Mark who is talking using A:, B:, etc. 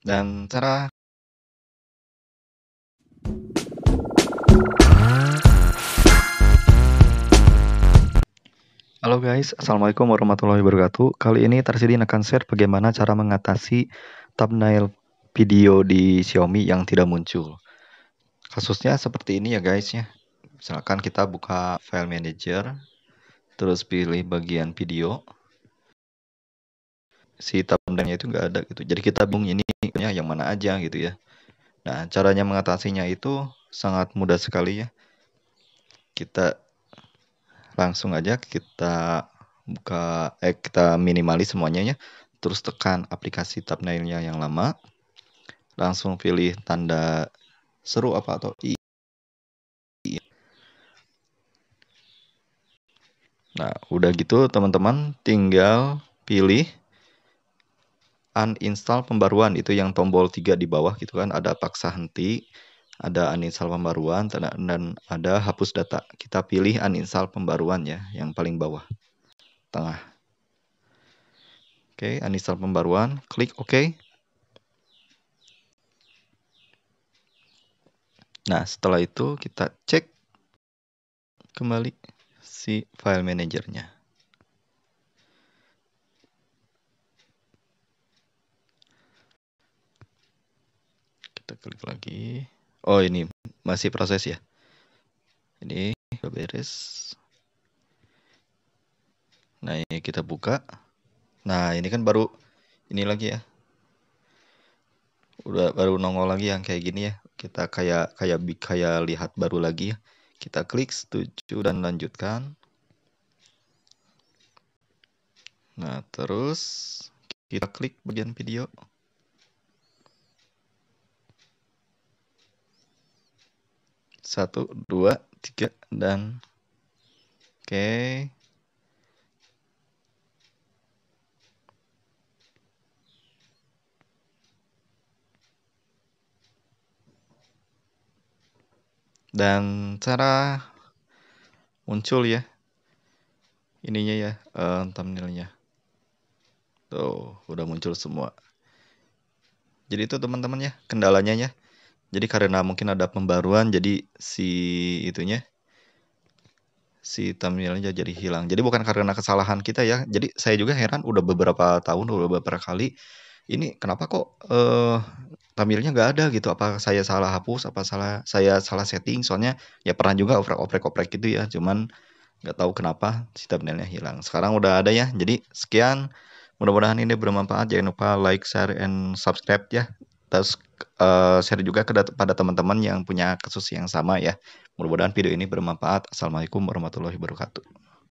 A: dan cara Halo guys, Assalamualaikum warahmatullahi wabarakatuh Kali ini tersedia akan share bagaimana cara mengatasi thumbnail video di Xiaomi yang tidak muncul Kasusnya seperti ini ya guys ya Misalkan kita buka file manager Terus pilih bagian video Si thumbnailnya itu nggak ada gitu Jadi kita bung ini ya yang mana aja gitu ya. Nah, caranya mengatasinya itu sangat mudah sekali ya. Kita langsung aja kita buka eh kita minimalis semuanya ya. Terus tekan aplikasi thumbnailnya yang lama. Langsung pilih tanda seru apa atau i. Nah, udah gitu teman-teman tinggal pilih uninstall pembaruan itu yang tombol tiga di bawah gitu kan ada paksa henti ada uninstall pembaruan dan ada hapus data kita pilih uninstall pembaruan ya yang paling bawah tengah oke uninstall pembaruan klik ok nah setelah itu kita cek kembali si file manajernya klik lagi. Oh ini masih proses ya. Ini udah beres. Nah ini kita buka. Nah ini kan baru ini lagi ya. Udah baru nongol lagi yang kayak gini ya. Kita kayak kayak kayak lihat baru lagi ya. Kita klik setuju dan lanjutkan. Nah terus kita klik bagian video. Satu, dua, tiga, dan... Oke. Dan cara muncul ya ininya ya uh, thumbnailnya tuh udah muncul semua jadi itu teman-teman ya kendalanya ya jadi karena mungkin ada pembaruan jadi si itunya si thumbnailnya jadi hilang. Jadi bukan karena kesalahan kita ya. Jadi saya juga heran udah beberapa tahun udah beberapa kali ini kenapa kok eh, thumbnailnya nggak ada gitu? Apa saya salah hapus? Apa salah saya salah setting? Soalnya ya pernah juga oprek-oprek-oprek gitu ya. Cuman nggak tahu kenapa si thumbnailnya hilang. Sekarang udah ada ya. Jadi sekian. Mudah-mudahan ini bermanfaat. Jangan lupa like, share, and subscribe ya terus uh, share juga kepada teman-teman yang punya kasus yang sama ya. Mudah-mudahan video ini bermanfaat. Assalamualaikum warahmatullahi wabarakatuh.